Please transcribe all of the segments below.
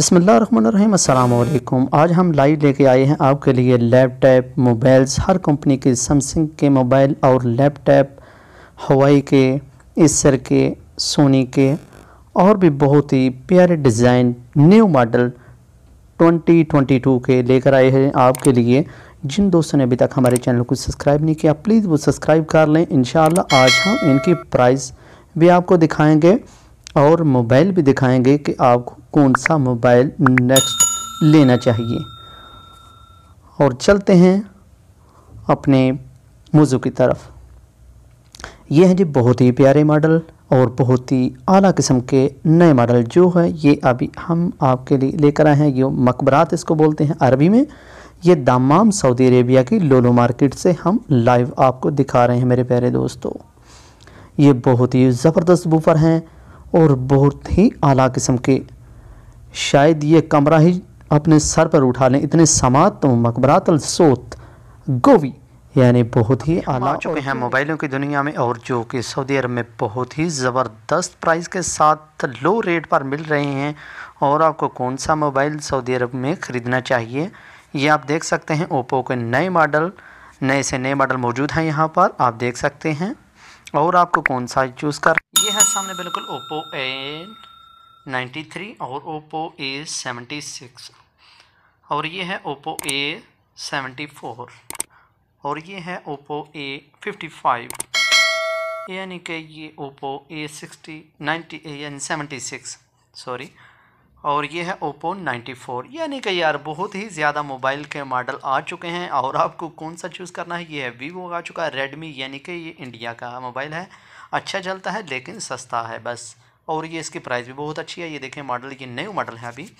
बसमिल अल्लाम आज हम लाइव लेके आए हैं आपके लिए लैपटॉप मोबाइल्स हर कंपनी के सैमसंग के मोबाइल और लैपटॉप हवाई के इसर के सोनी के और भी बहुत ही प्यारे डिज़ाइन न्यू मॉडल 2022 के लेकर आए हैं आपके लिए जिन दोस्तों ने अभी तक हमारे चैनल को सब्सक्राइब नहीं किया प्लीज़ वो सब्सक्राइब कर लें इन आज हम इनकी प्राइस भी आपको दिखाएँगे और मोबाइल भी दिखाएंगे कि आपको कौन सा मोबाइल नेक्स्ट लेना चाहिए और चलते हैं अपने मौजू की तरफ ये है जी बहुत ही प्यारे मॉडल और बहुत ही आला किस्म के नए मॉडल जो है ये अभी हम आपके लिए लेकर आए हैं ये मकबरात इसको बोलते हैं अरबी में ये दामाम सऊदी अरेबिया की लोलो मार्केट से हम लाइव आपको दिखा रहे हैं मेरे प्यारे दोस्तों ये बहुत ही ज़बरदस्त बूफर हैं और बहुत ही आला किस्म के शायद ये कमरा ही अपने सर पर उठा लें इतने समात मकबरात सोत गोवी यानी बहुत ही आला आ चुके हैं मोबाइलों की दुनिया में और जो कि सऊदी अरब में बहुत ही ज़बरदस्त प्राइस के साथ लो रेट पर मिल रहे हैं और आपको कौन सा मोबाइल सऊदी अरब में ख़रीदना चाहिए ये आप देख सकते हैं ओप्पो के नए मॉडल नए से नए मॉडल मौजूद हैं यहाँ पर आप देख सकते हैं और आपको कौन सा चूज़ कर ये है सामने बिल्कुल ओप्पो ए नाइन्टी थ्री और ओप्पो ए सेवेंटी सिक्स और ये है ओप्पो ए सेवेंटी फोर और ये है ओप्पो ए फिफ्टी फाइव यानी कि ये ओप्पो ए सिक्सटी नाइन्टी यानी सेवेंटी सिक्स सॉरी और ये है ओप्पो फोर यानी कि यार बहुत ही ज़्यादा मोबाइल के मॉडल आ चुके हैं और आपको कौन सा चूज़ करना है ये है वीवो आ चुका है रेडमी यानी कि ये इंडिया का मोबाइल है अच्छा चलता है लेकिन सस्ता है बस और ये इसकी प्राइस भी बहुत अच्छी है ये देखें मॉडल ये न्यू मॉडल है अभी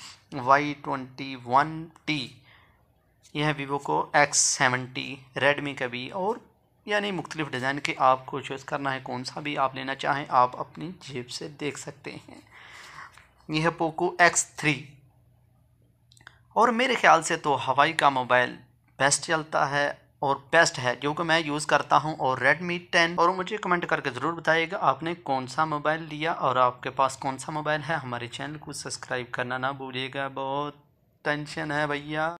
वाई ट्वेंटी वन टी यह है वीवो को एक्स सेवेंटी रेडमी का भी और यानी मुख्तलिफ डिज़ाइन के आपको चूज़ करना है कौन सा भी आप लेना चाहें आप अपनी जेब से देख सकते हैं यह है पोको एक्स थ्री और मेरे ख्याल से तो हवाई का मोबाइल बेस्ट चलता है और बेस्ट है जो कि मैं यूज़ करता हूँ और Redmi 10 और मुझे कमेंट करके ज़रूर बताइएगा आपने कौन सा मोबाइल लिया और आपके पास कौन सा मोबाइल है हमारे चैनल को सब्सक्राइब करना ना भूलिएगा बहुत टेंशन है भैया